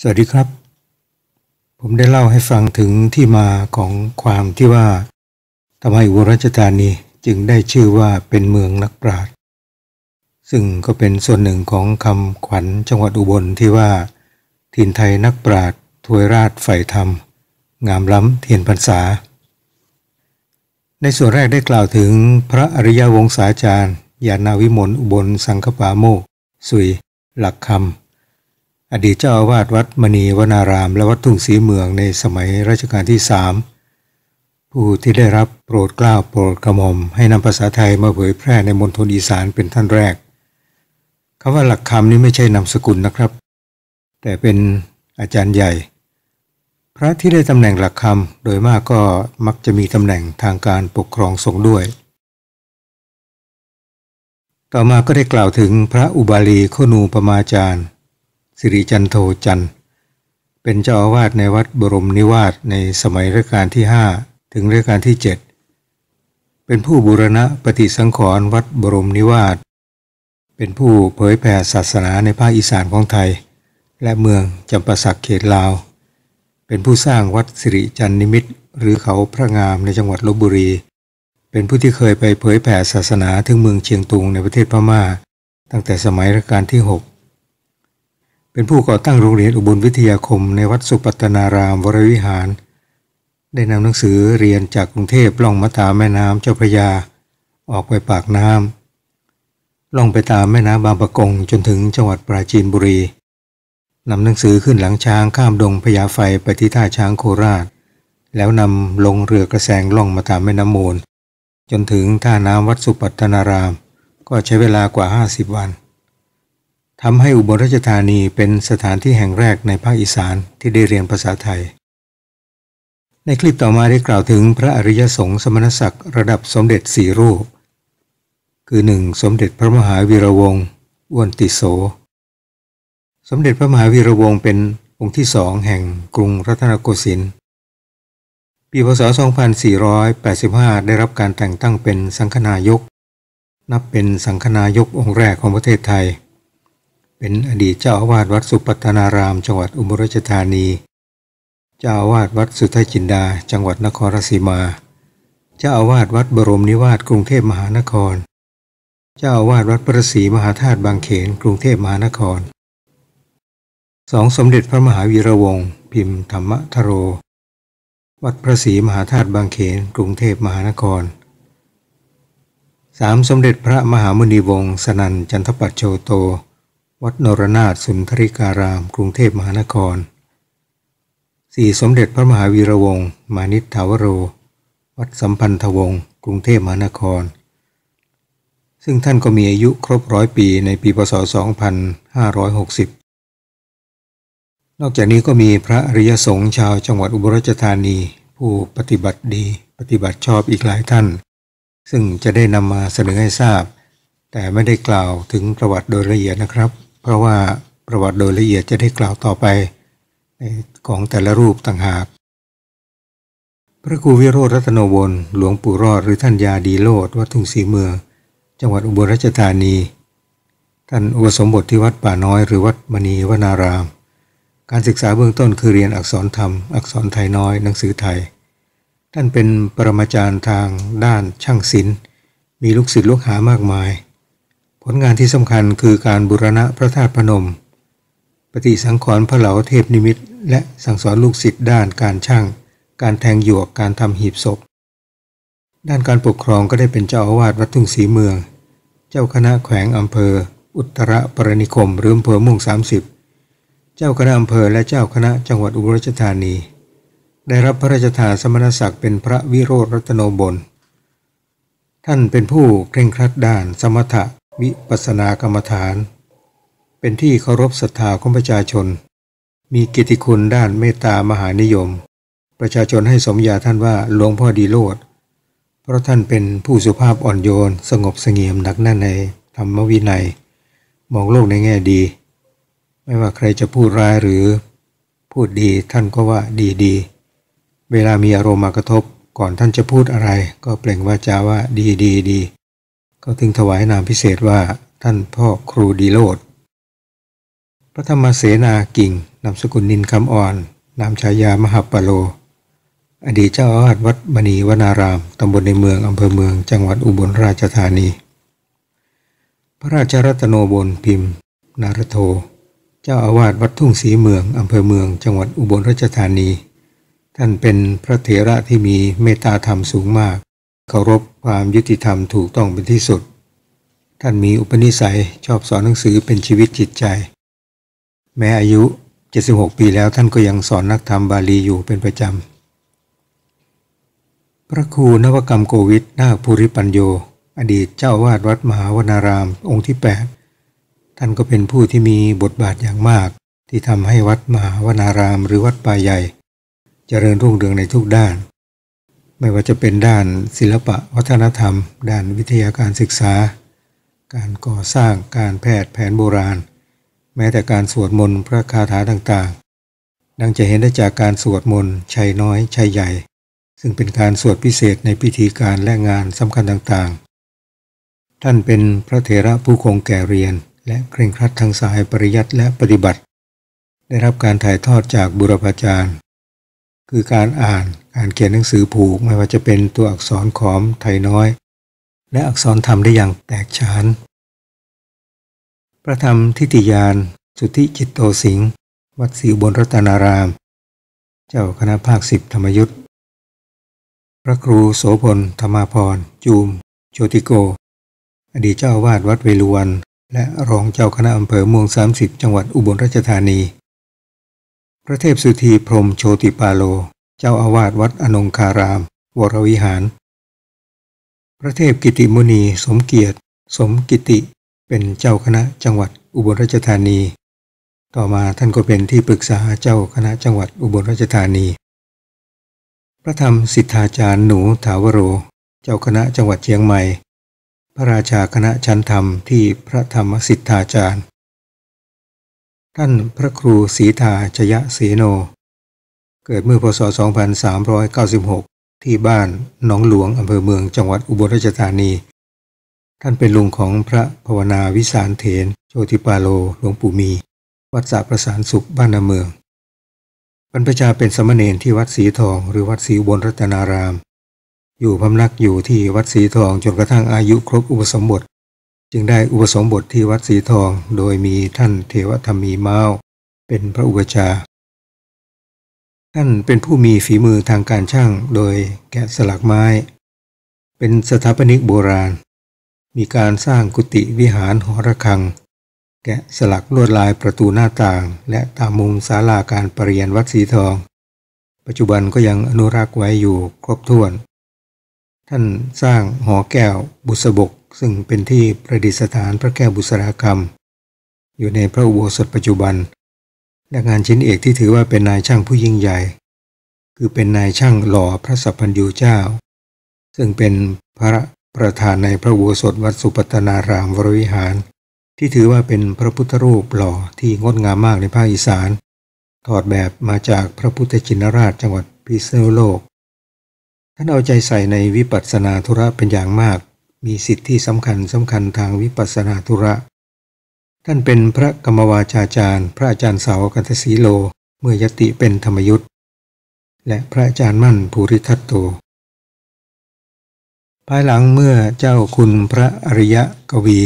สวัสดีครับ ผมได้เล่าให้ฟังถึงที่มาของความที่ว่าทำไมอุบลราชธานีจึงได้ชื่อว่าเป็นเมืองนักปราชญ์ซึ่งก็เป็นส่วนหนึ่งของคำขวัญจังหวัดอุบลที่ว่า ถิ่นไทยนักปราชญ์ถวยราชไฝ่ธรรม งามล้ำเทียนพรรษา ในส่วนแรกได้กล่าวถึงพระอริยวงศาจารย์ยานาวิมลอุบลสังคปาโมสุยหลักคำอดีตเจ้าอาวาสวัดมณีวนาราม และวัดทุ่งศรีเมืองในสมัยรัชกาลที่สามผู้ที่ได้รับโปรดเกล้าโปรดกระหม่อมให้นำภาษาไทยมาเผยแพร่ในมณฑลอีสานเป็นท่านแรกคำว่าหลักคำนี้ไม่ใช่นามสกุลนะครับ แต่เป็นอาจารย์ใหญ่ พระที่ได้ตำแหน่งหลักคำโดยมากก็มักจะมีตำแหน่งทางการปกครองสงฆ์ด้วย ต่อมาก็ได้กล่าวถึงพระอุบาลีโคนูปมาจารย์สิริจันโทจัน เป็นเจ้าอาวาสในวัดบรมนิวาสในสมัยรัชกาลที่5 ถึงรัชกาลที่7 เป็นผู้บูรณะปฏิสังขรณ์วัดบรมนิวาสเป็นผู้เผยแผ่ศาสนาในภาคอีสานของไทย และเมืองจำปาสักเขตลาว เป็นผู้สร้างวัดสิริจันนิมิตหรือเขาพระงามในจังหวัดลบบุรี เป็นผู้ที่เคยไปเผยแผ่ศาสนาถึงเมืองเชียงตุงในประเทศพมา่าตั้งแต่สมัยรัชกาลที่ 6เป็นผู้ก่อตั้งโรงเรียนอุบลวิทยาคมในวัดสุปัตนารามวรวิหาร ได้นำหนังสือเรียนจากกรุงเทพล่องมาตามแม่น้ำเจ้าพระยา ออกไปปากน้ำล่องไปตามแม่น้ำบางปะกงจนถึงจังหวัดปราจีนบุรีนำหนังสือขึ้นหลังช้างข้ามดงพญาไฟไปที่ท่าช้างโคราช แล้วนำลงเรือกระแสงล่องมาตามแม่น้ำมูลจนถึงท่าน้ำวัดสุปัตนาราม ก็ใช้เวลากว่า50วันทำให้อุบลราชธานีเป็นสถานที่แห่งแรกในภาคอีสานที่ได้เรียนภาษาไทย ในคลิปต่อมาได้กล่าวถึงพระอริยสงฆ์สมณศักดิ์ระดับสมเด็จสี่รูป คือ 1. สมเด็จพระมหาวีระวงศ์อ้วนติโส สมเด็จพระมหาวีระวงศ์เป็นองค์ที่สองแห่งกรุงรัตนโกสินทร์ ปีพศ2485 ได้รับการแต่งตั้งเป็นสังฆนายก นับเป็นสังฆนายกองค์แรกของประเทศไทยเป็นอดีตเจ้าอาวาสวัดสุปัตนารามจังหวัดอุบลราชธานี เจ้าอาวาสวัดสุทธจินดาจังหวัดนครราชสีมา เจ้าอาวาสวัดบรมนิวาสกรุงเทพมหานคร เจ้าอาวาสวัดพระศรีมหาธาตุบางเขน กรุงเทพมหานคร สองสมเด็จพระมหาวีระวงศ์พิมพ์ธรรมทโร วัดพระศรีมหาธาตุบางเขนกรุงเทพมหานครสามสมเด็จพระมหามุนีวงศ์สนันจันทปัตโชโตวัดนรนาถสุนทริการาม กรุงเทพมหานคร สี่สมเด็จพระมหาวีระวงศ์มานิทาวโร วัดสัมพันธวงศ์ กรุงเทพมหานคร ซึ่งท่านก็มีอายุครบร้อยปีในปีพศ 2560 นอกจากนี้ก็มีพระอริยสงฆ์ชาวจังหวัดอุบลราชธานี ผู้ปฏิบัติดีปฏิบัติชอบอีกหลายท่าน ซึ่งจะได้นำมาเสนอให้ทราบ แต่ไม่ได้กล่าวถึงประวัติโดยละเอียดนะครับเพราะว่าประวัติโดยละเอียดจะได้กล่าวต่อไปของแต่ละรูปต่างหาก พระครูวิโรธรัตนวนหลวงปู่รอดหรือท่านยาดีโลดวัดทุ่งศรีเมืองจังหวัดอุบลราชธานี ท่านอุปสมบทที่วัดป่าน้อยหรือวัดมณีวนาราม การศึกษาเบื้องต้นคือเรียนอักษรธรรมอักษรไทยน้อยหนังสือไทย ท่านเป็นปรมาจารย์ทางด้านช่างศิลป์มีลูกศิษย์ลูกหามากมายผลงานที่สำคัญคือการบุรณะพระธาตุพนม ปฏิสังขรณ์พระเหลาเทพนิมิต และสั่งสอนลูกศิษย์ด้านการช่าง การแทงหยวกการทำหีบศพ ด้านการปกครองก็ได้เป็นเจ้าอาวาสวัดทุ่งศรีเมือง เจ้าคณะแขวงอำเภอ อุตรปรนิคมหรืออำเภอมุ่ง30เจ้าคณะอำเภอและเจ้าคณะจังหวัดอุบลราชธานี ได้รับพระราชทานสมณศักดิ์เป็นพระวิโรธรัตโนบนท่านเป็นผู้เคร่งครัดด้านสมถะวิปัสสนากรรมฐาน เป็นที่เคารพศรัทธาของประชาชน มีกิติคุณด้านเมตตามหานิยม ประชาชนให้สมญาท่านว่าหลวงพ่อดีโลดเพราะท่านเป็นผู้สุภาพอ่อนโยน สงบเสงี่ยมหนักแน่นในธรรมวินัย มองโลกในแง่ดี ไม่ว่าใครจะพูดร้ายหรือพูดดีท่านก็ว่าดีดีเวลามีอารมณ์มากระทบก่อนท่านจะพูดอะไร ก็เปล่งวาจาว่า ดีดีดีก็ถึงถวายนามพิเศษว่าท่านพ่อครูดีโลดพระธรรมเสนากิ่งนามสกุลนินคำอ่อนนามฉายามหาปโล อดีตเจ้าอาวาสวัดมณีวนารามตำบลในเมืองอำเภอเมืองจังหวัดอุบลราชธานี พระราชรัตนโบนพิมพ์นารโทเจ้าอาวาสวัดทุ่งศรีเมืองอำเภอเมือง จังหวัดอุบลราชธานี ท่านเป็นพระเถระที่มีเมตตาธรรมสูงมากเคารพความยุติธรรมถูกต้องเป็นที่สุด ท่านมีอุปนิสัยชอบสอนหนังสือเป็นชีวิตจิตใจ แม้อายุ 76 ปีแล้วท่านก็ยังสอนนักธรรมบาลีอยู่เป็นประจำพระครูนวกรรมโกวิทนาภูริปัญโยอดีตเจ้าวาดวัดมหาวนารามองค์ที่ 8 ท่านก็เป็นผู้ที่มีบทบาทอย่างมาก ที่ทำให้วัดมหาวนารามหรือวัดป่าใหญ่จเจริญรุ่งเรืองในทุกด้านไม่ว่าจะเป็นด้านศิลปะวัฒนธรรม ด้านวิทยาการศึกษา การก่อสร้างการแพทย์แผนโบราณแม้แต่การสวดมนต์พระคาถาต่างๆดังจะเห็นได้จากการสวดมนต์ชัยน้อยชัยใหญ่ ซึ่งเป็นการสวดพิเศษในพิธีการและงานสำคัญต่างๆ ท่านเป็นพระเถระผู้คงแก่เรียนและเคร่งครัดทางสายปริยัติและปฏิบัติ ได้รับการถ่ายทอดจากบุรพาจารย์คือการอ่านการเขียนหนังสือผูก ไม่ว่าจะเป็นตัวอักษรขอมไทยน้อย และอักษรธรรมได้อย่างแตกฉานพระธรรมทิติยาน สุทธิจิตโตสิงห์วัดศรีบนรัตนาราม เจ้าคณะภาคสิบธรรมยุทธพระครูโสพลธรรมาพรจูมโชติโก อดีตเจ้าวาดวัดเวลุวันและรองเจ้าคณะอำเภอเมืองสามสิบจังหวัดอุบลราชธานีพระเทพสุธีพรมโชติปาโล เจ้าอาวาสวัดอนงคารามวรวิหาร พระเทพกิติมุนีสมเกียรติ สมกิติเป็นเจ้าคณะจังหวัดอุบลราชธานี ต่อมาท่านก็เป็นที่ปรึกษาเจ้าคณะจังหวัดอุบลราชธานี พระธรรมสิทธาจารย์หนูถาวโร เจ้าคณะจังหวัดเชียงใหม่ พระราชาคณะชั้นธรรมที่พระธรรมสิทธาจารย์ท่านพระครูศรีธาชยะเสโน เกิดเมื่อพศ 2396 ที่บ้านหนองหลวงอำเภอเมืองจังหวัดอุบลราชธานี ท่านเป็นลุงของพระภาวนาวิสารเถนโชติปาโล หลวงปู่มี วัดสะประสานสุขบ้านนาเมือง บรรพชาเป็นสมณเณรที่วัดสีทองหรือวัดสีบนรัตนาราม อยู่พำนักอยู่ที่วัดสีทองจนกระทั่งอายุครบอุปสมบทจึงได้อุปสมบทที่วัดสีทองโดยมีท่านเทวธรรมีเมาเป็นพระอุปชาท่านเป็นผู้มีฝีมือทางการช่างโดยแกะสลักไม้ เป็นสถาปนิกโบราณ มีการสร้างกุฏิวิหารหอระฆัง แกะสลักลวดลายประตูหน้าต่างและตามมุมศาลาการประเรียนวัดสีทอง ปัจจุบันก็ยังอนุรักษ์ไว้อยู่ครบถ้วน ท่านสร้างหอแก้วบุษบกซึ่งเป็นที่ประดิษฐานพระแก้วบุษรากรรมอยู่ในพระอุโบสถปัจจุบันและงานชิ้นเอกที่ถือว่าเป็นนายช่างผู้ยิ่งใหญ่ คือเป็นนายช่างหล่อพระสัพพัญญูเจ้า ซึ่งเป็นพระประธานในพระอุโบสถวัดสุปัตนารามวรวิหาร ที่ถือว่าเป็นพระพุทธรูปหล่อที่งดงามมากในภาคอีสานถอดแบบมาจากพระพุทธชินราชจังหวัดพิษณุโลกท่านเอาใจใส่ในวิปัสสนาธุระเป็นอย่างมากมีสิทธิสำคัญสำคัญทางวิปัสสนาธุระ ท่านเป็นพระกรรมวาจาจารย์ พระอาจารย์เสากันทศีโลเมื่อยติเป็นธรรมยุทธและพระอาจารย์มั่นภูริทัตโตภายหลังเมื่อเจ้าคุณพระอริยะกวี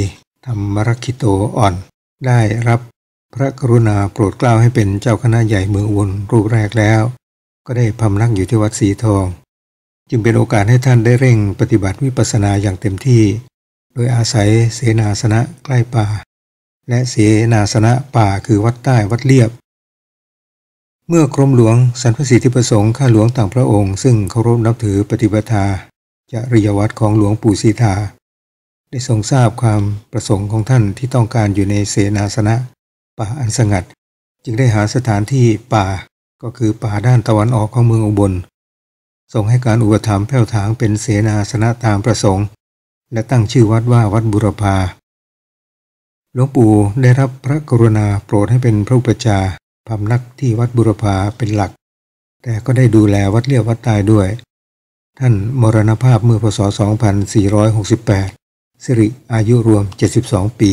ธรรมรคิโตอ่อนได้รับพระกรุณาโปรดเกล้าให้เป็นเจ้าคณะใหญ่เมืองวนรูปแรกแล้ว ก็ได้พำนักอยู่ที่วัดสีทองจึงเป็นโอกาสให้ท่านได้เร่งปฏิบัติวิปัสสนาอย่างเต็มที่ โดยอาศัยเสนาสนะใกล้ป่า และเสนาสนะป่าคือวัดใต้วัดเรียบ เมื่อกรมหลวงสรรพสิทธิประสงค์ข้าหลวงต่างพระองค์ซึ่งเคารพนับถือปฏิบัติาจริยวัดของหลวงปู่สีทาได้ทรงทราบความประสงค์ของท่านที่ต้องการอยู่ในเสนาสนะป่าอันสงัด จึงได้หาสถานที่ป่า ก็คือป่าด้านตะวันออกของเมืองอุบลทรงให้การอุปถัมภ์แผ้วถางเป็นเสนาสนะตามประสงค์ และตั้งชื่อวัดว่าวัดบุรพาหลวงปู่ได้รับพระกรุณาโปรดให้เป็นพระอุปชาพำนักที่วัดบุรพาเป็นหลัก แต่ก็ได้ดูแลวัดเลียววัดตายด้วย ท่านมรณภาพเมื่อพศ2468 สิริอายุรวม 72 ปี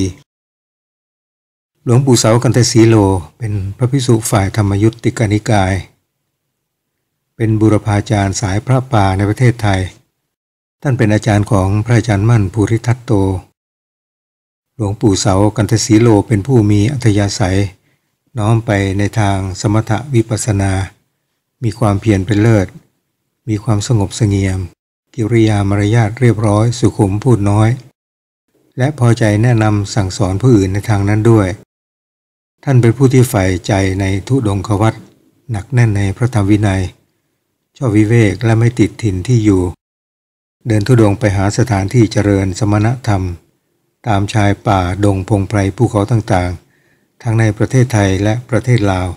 หลวงปู่เสากันตศีโล เป็นพระภิกษุฝ่ายธรรมยุติกานิกายเป็นบุรพาจารย์สายพระป่าในประเทศไทย ท่านเป็นอาจารย์ของพระอาจารย์มั่นภูริทัตโต หลวงปู่เสากันทศีโลเป็นผู้มีอัธยาศัย น้อมไปในทางสมถวิปัสนา มีความเพียรเป็นเลิศ มีความสงบเสงี่ยม กิริยามารยาทเรียบร้อยสุขุมพูดน้อย และพอใจแนะนำสั่งสอนผู้อื่นในทางนั้นด้วย ท่านเป็นผู้ที่ใฝ่ใจในทุดงควัตหนักแน่นในพระธรรมวินัยชอบวิเวกและไม่ติดถิ่นที่อยู่ เดินทุดงไปหาสถานที่เจริญสมณธรรม ตามชายป่า ดง พงไพรภูเขาต่างๆ ทั้งในประเทศไทยและประเทศลาว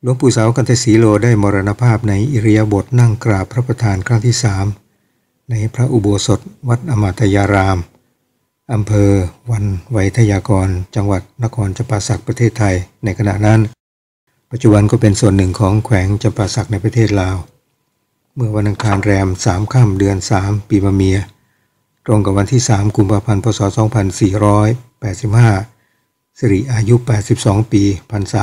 หลวงปู่สาวกันทศีโลได้มรณภาพในอิริยาบถนั่งกราบพระประธานครั้งที่สามในพระอุโบสถวัดอมาตยาราม อำเภอวันไวทยากร จังหวัดนครจปาสักประเทศไทยในขณะนั้นปัจจุบันก็เป็นส่วนหนึ่งของแขวงจำปาสักในประเทศลาว เมื่อวันอังคารแรมสามค่ำเดือนสามปีมะเมีย ตรงกับวันที่สามกุมภาพันธ์พศ2485สิริอายุ 82 ปีพรรษา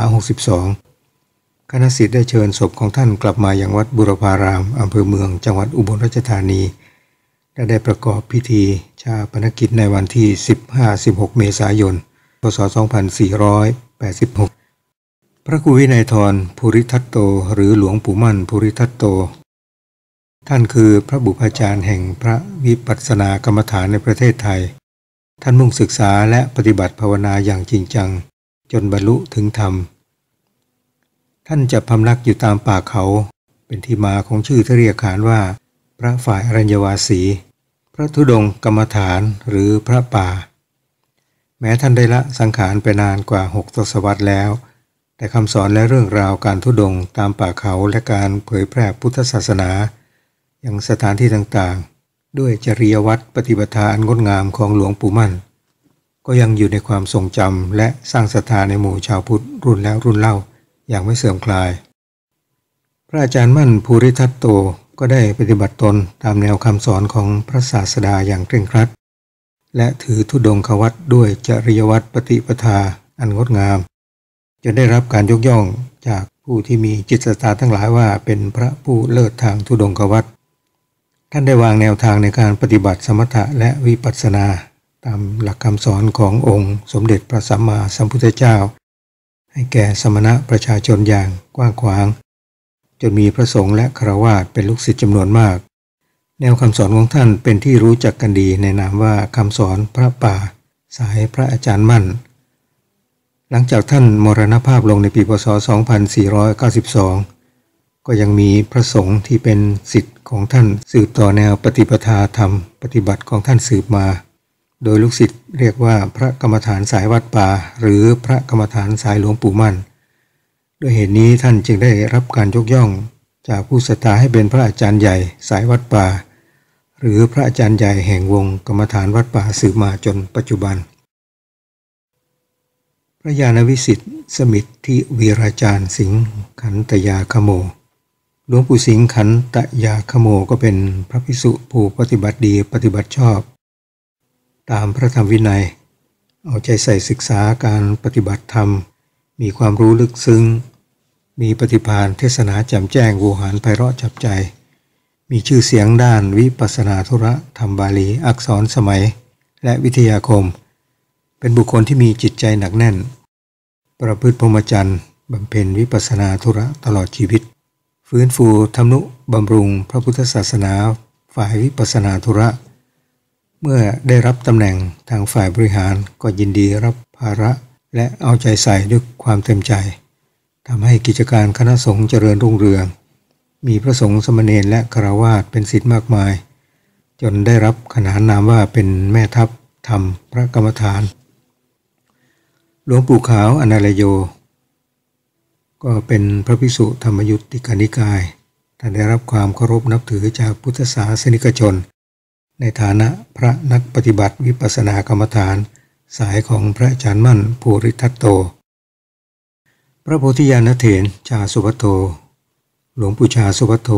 62 คณะสิทธิ์ได้เชิญศพของท่านกลับมาอย่างวัดบุรพาราม อำเภอเมืองจังหวัดอุบลราชธานี และได้ประกอบพิธีชาปนกิจในวันที่ 15-16เมษายนพศ 2486พระครูวินัยทรภูริทัตโตหรือหลวงปู่มั่นภูริทัตโต ท่านคือพระบุพาจารย์แห่งพระวิปัสสนากรรมฐานในประเทศไทย ท่านมุ่งศึกษาและปฏิบัติภาวนาอย่างจริงจัง จนบรรลุถึงธรรม ท่านจะพำนักอยู่ตามป่าเขา เป็นที่มาของชื่อที่เรียกขานว่า พระฝ่ายอรัญญวาสี พระธุดงกรรมฐานหรือพระป่า แม้ท่านได้ละสังขารไปนานกว่าหกศศวรรษแล้วแต่คำสอนและเรื่องราวการทุดงตามป่าเขาและการเผยแพร่พุทธศาสนาอย่างสถานที่ต่างๆด้วยจริยวัตรปฏิบัติอันงดงามของหลวงปู่มั่น ก็ยังอยู่ในความทรงจำและสร้างศรัทธาในหมู่ชาวพุทธรุ่นแล้วรุ่นเล่าอย่างไม่เสื่อมคลาย พระอาจารย์มั่นภูริทัตโตก็ได้ปฏิบัติตนตามแนวคำสอนของพระศาสดาอย่างเคร่งครัด และถือทุดงควัตด้วยจริยวัตรปฏิปทาอันงดงามจะได้รับการยกย่องจากผู้ที่มีจิตศรัทธาทั้งหลายว่าเป็นพระผู้เลิศทางทุดงควัตท่านได้วางแนวทางในการปฏิบัติสมถะและวิปัสสนา ตามหลักคำสอนขององค์สมเด็จพระสัมมาสัมพุทธเจ้า ให้แก่สมณะประชาชนอย่างกว้างขวางจนมีพระสงฆ์และครวาสเป็นลูกศิษย์จำนวนมาก แนวคำสอนของท่านเป็นที่รู้จักกันดีในนามว่าคำสอนพระป่าสายพระอาจารย์มั่นหลังจากท่านมรณภาพลงในปีพศ 2492 ก็ยังมีพระสงฆ์ที่เป็นสิทธิ์ของท่านสืบต่อแนวปฏิปทาธรรม ปฏิบัติของท่านสืบมา โดยลูกศิษย์เรียกว่าพระกรรมฐานสายวัดป่า หรือพระกรรมฐานสายหลวงปู่มั่น ด้วยเหตุนี้ท่านจึงได้รับการยกย่องจากผู้ศรัทธาให้เป็นพระอาจารย์ใหญ่สายวัดป่า หรือพระอาจารย์ใหญ่แห่งวงกรรมฐานวัดป่าสืบมาจนปัจจุบันพระยาณวิสิทธิ์สมิทธิวีราจารย์สิงห์ขันตยาขโมหลวงปู่สิงห์ขันตยาขโมก็เป็นพระภิกษุผู้ปฏิบัติดีปฏิบัติชอบ ตามพระธรรมวินัย เอาใจใส่ศึกษาการปฏิบัติธรรม มีความรู้ลึกซึ้งมีปฏิภาณเทศนาแจ่มแจ้งวูหารไพเราะจับใจ มีชื่อเสียงด้านวิปัสนาธุระธรรมบาลีอักษรสมัยและวิทยาคมเป็นบุคคลที่มีจิตใจหนักแน่น ประพฤติพรหมจรรย์ บำเพ็ญวิปัสนาธุระตลอดชีวิต ฟื้นฟูทมนุบำรุงพระพุทธศาสนาฝ่ายวิปัสนาธุระ เมื่อได้รับตำแหน่งทางฝ่ายบริหารก็ยินดีรับภาระและเอาใจใส่ด้วยความเต็มใจ ทำให้กิจการคณะสงฆ์เจริญรุ่งเรือง มีพระสงฆ์สมณีและคราวาสเป็นสิทธิ์มากมาย จนได้รับขนานนามว่าเป็นแม่ทัพทำพระกรรมฐานหลวงปู่ขาวอนาลโยก็เป็นพระภิกษุธรรมยุติกานิกายท่านได้รับความเคารพนับถือจากพุทธศาสนิกชน ในฐานะพระนักปฏิบัติวิปัสสนากรรมฐาน สายของพระอาจารย์มั่นภูริทัตโต พระโพธิญาณเถรชาสุวัโตหลวงปู่ชาสุวัโต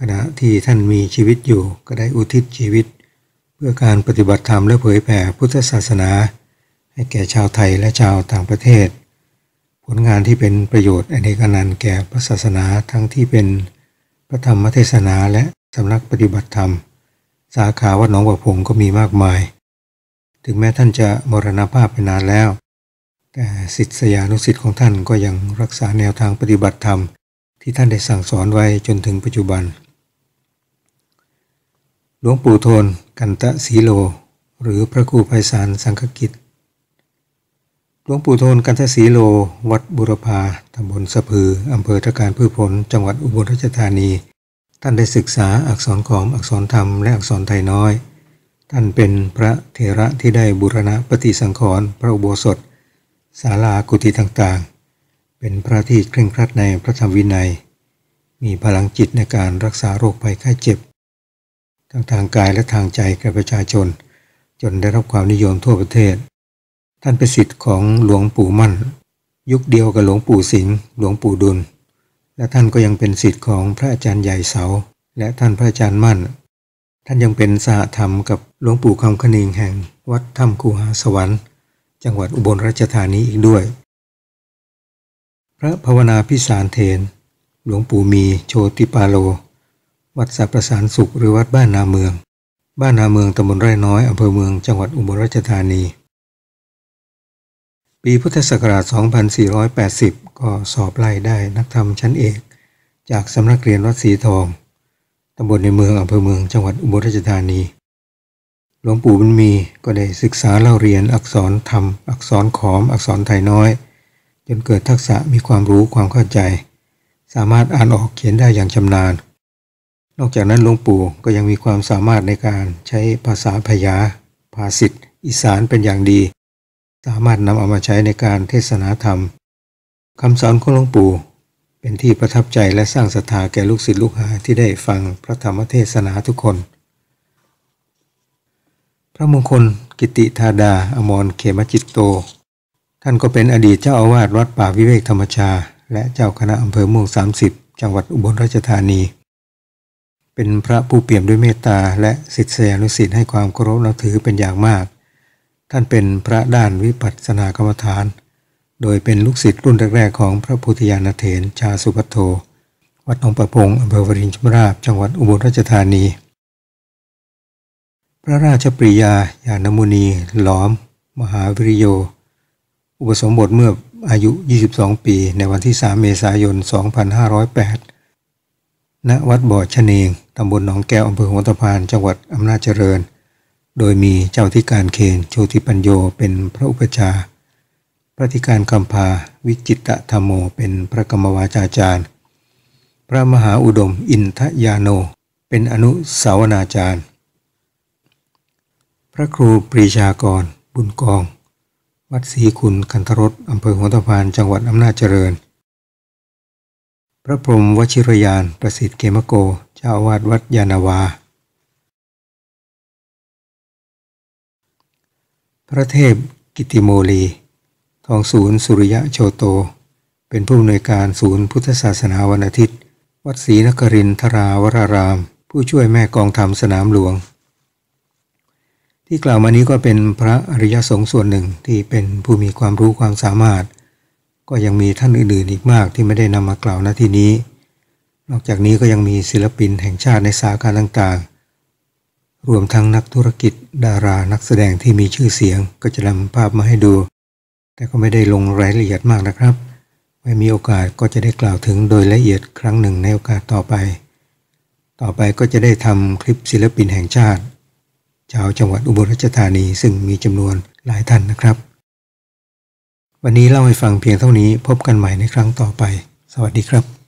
ขณะที่ท่านมีชีวิตอยู่ก็ได้อุทิศชีวิต เพื่อการปฏิบัติธรรมและเผยแผ่พุทธศาสนาให้แก่ชาวไทยและชาวต่างประเทศ ผลงานที่เป็นประโยชน์อเนกนันต์แก่พระศาสนาทั้งที่เป็น พระธรรมเทศนาและสำนักปฏิบัติธรรม สาขาวัดหนองบัวพงก็มีมากมาย ถึงแม้ท่านจะมรณภาพไปนานแล้ว แต่สิทสยานุศิธิ์ของท่านก็ยังรักษาแนวทางปฏิบัติธรรม ที่ท่านได้สั่งสอนไว้จนถึงปัจจุบันหลวงปู่โทนกันตะสีโล หรือพระครูไพศาลสังฆกิจลวงปู่โทนกันทศีโล วัดบุรพาตำบลสะพือ อำเภอตะการพืชผลจังหวัดอุบลราชธานี ท่านได้ศึกษาอักษรขอมอักษรธรรมและอักษรไทยน้อย ท่านเป็นพระเถระที่ได้บุรณะปฏิสังขรณ์พระอุโบสถศาลากุฏิต่างๆ เป็นพระที่เคร่งครัดในพระธรรมวินัย มีพลังจิตในการรักษาโรคภัยไข้เจ็บทั้งทางกายและทางใจแก่ประชาชน จนได้รับความนิยมทั่วประเทศท่านเป็นสิทธิ์ของหลวงปู่มั่น ยุคเดียวกับหลวงปู่สิงห์หลวงปู่ดุล และท่านก็ยังเป็นสิทธิ์ของพระอาจารย์ใหญ่เสา และท่านพระอาจารย์มั่น ท่านยังเป็นสหธรรมกับหลวงปู่คำคณิงแห่งวัดถ้ำคูหาสวรรค์ จังหวัดอุบลราชธานีอีกด้วย พระภาวนาพิสารเทนหลวงปู่มีโชติปาโล วัดสัประสานสุขหรือวัดบ้านนาเมือง บ้านนาเมืองตำบลไร่น้อยอำเภอเมืองจังหวัดอุบลราชธานีปีพุทธศักราช 2480 ก็สอบไล่ได้นักธรรมชั้นเอกจากสำนักเรียนวัดสีทอง ตำบลในเมืองอำเภอเมืองจังหวัดอุบลราชธานี หลวงปู่บุญมีก็ได้ศึกษาเล่าเรียนอักษรธรรมอักษรขอม อักษรไทยน้อย จนเกิดทักษะมีความรู้ความเข้าใจ สามารถอ่านออกเขียนได้อย่างชำนาญ นอกจากนั้นหลวงปู่ก็ยังมีความสามารถในการใช้ภาษาพยาภาษิตอีสานเป็นอย่างดีสามารถนำเอามาใช้ในการเทศนาธรรมคำสอนของหลวงปู่ เป็นที่ประทับใจและสร้างศรัทธาแก่ลูกศิษย์ลูกหา ที่ได้ฟังพระธรรมเทศนาทุกคน พระมงคลกิติธาดาอมรเขมจิตโต ท่านก็เป็นอดีตเจ้าอาวาสวัดป่าวิเวกธรรมชา และเจ้าคณะอำเภอม่วง30 จังหวัดอุบลราชธานี เป็นพระผู้เปี่ยมด้วยเมตตาและศิษยอนุสิต์ให้ความเคารพนับถือเป็นอย่างมากท่านเป็นพระด้านวิปัสสนากรรมฐาน โดยเป็นลูกศิษย์รุ่นแรกๆของพระพุทธญาณเถรชาสุภัโท วัดหนองประพงอำเภอวรินชมราบจังหวัดอุบลราชธานี พระราชปริยาญาณมุนีหลอม มหาวิริโย อุปสมบทเมื่ออายุ 22 ปีในวันที่ 3 เมษายน 2508ณวัดบ่อชเนงตำบลหนองแก้วอำเภอหัวตะพานจังหวัดอำนาจเจริญโดยมีเจ้าธิการเคนโชติปัญโยเป็นพระอุปชาพระธิการคำพาวิจิตธรรมโม เป็นพระกรรมวาจาจารย์ พระมหาอุดม อินทยาโน เป็นอนุสาวนาจารย์ พระครูปรีชากรบุญกอง วัดศรีคุณคันธรสอำเภอหัวตะพาน จังหวัดอำนาจเจริญ พระพรมวชิรยานประสิทธิ์เกมโกเจ้าวาดวัดยานาวาพระเทพกิติโมลี ทองศูนย์ สุริยะโชโต เป็นผู้อำนวยการศูนย์พุทธศาสนาวันอาทิตย์วัดศรีนครินทราวราราม ผู้ช่วยแม่กองธรรมสนามหลวง ที่กล่าวมานี้ก็เป็นพระอริยสงฆ์ส่วนหนึ่งที่เป็นผู้มีความรู้ความสามารถ ก็ยังมีท่านอื่นๆอีกมากที่ไม่ได้นำมากล่าวณที่นี้ นอกจากนี้ก็ยังมีศิลปินแห่งชาติในสาขาต่างๆรวมทั้งนักธุรกิจ ดารานักแสดงที่มีชื่อเสียง ก็จะนำภาพมาให้ดู แต่ก็ไม่ได้ลงรายละเอียดมากนะครับ ไม่มีโอกาสก็จะได้กล่าวถึงโดยละเอียดครั้งหนึ่งในโอกาสต่อไป ต่อไปก็จะได้ทำคลิปศิลปินแห่งชาติชาวจังหวัดอุบลราชธานีซึ่งมีจำนวนหลายท่านนะครับ วันนี้เล่าให้ฟังเพียงเท่านี้พบกันใหม่ในครั้งต่อไป สวัสดีครับ